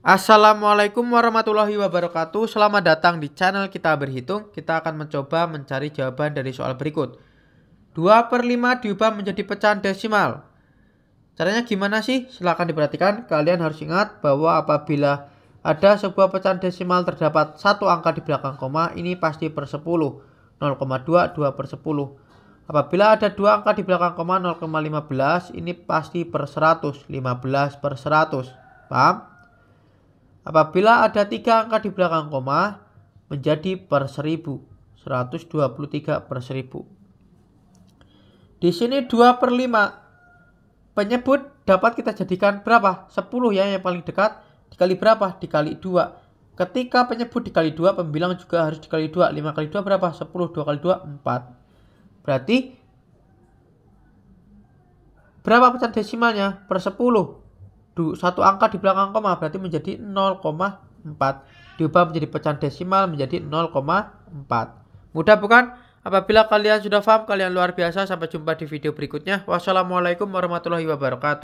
Assalamualaikum warahmatullahi wabarakatuh Selamat datang di channel kita berhitung Kita akan mencoba mencari jawaban dari soal berikut 2 per 5 diubah menjadi pecahan desimal Caranya gimana sih? Silahkan diperhatikan Kalian harus ingat bahwa apabila ada sebuah pecahan desimal terdapat satu angka di belakang koma Ini pasti per 10 0,2 2 per 10 Apabila ada dua angka di belakang koma 0,15 Ini pasti per 100 15 per 100 Paham? Apabila ada tiga angka di belakang koma, menjadi per seribu. 123 per seribu. Di sini 2 per 5. Penyebut dapat kita jadikan berapa? 10 ya yang paling dekat. Dikali berapa? Dikali 2. Ketika penyebut dikali 2, pembilang juga harus dikali 2. 5 kali 2 berapa? 10. 2 kali 2, 4. Berarti berapa pecahan desimalnya? Per 10 satu angka di belakang koma berarti menjadi 0,4 diubah menjadi pecahan desimal menjadi 0,4 mudah bukan apabila kalian sudah paham kalian luar biasa sampai jumpa di video berikutnya wassalamualaikum warahmatullahi wabarakatuh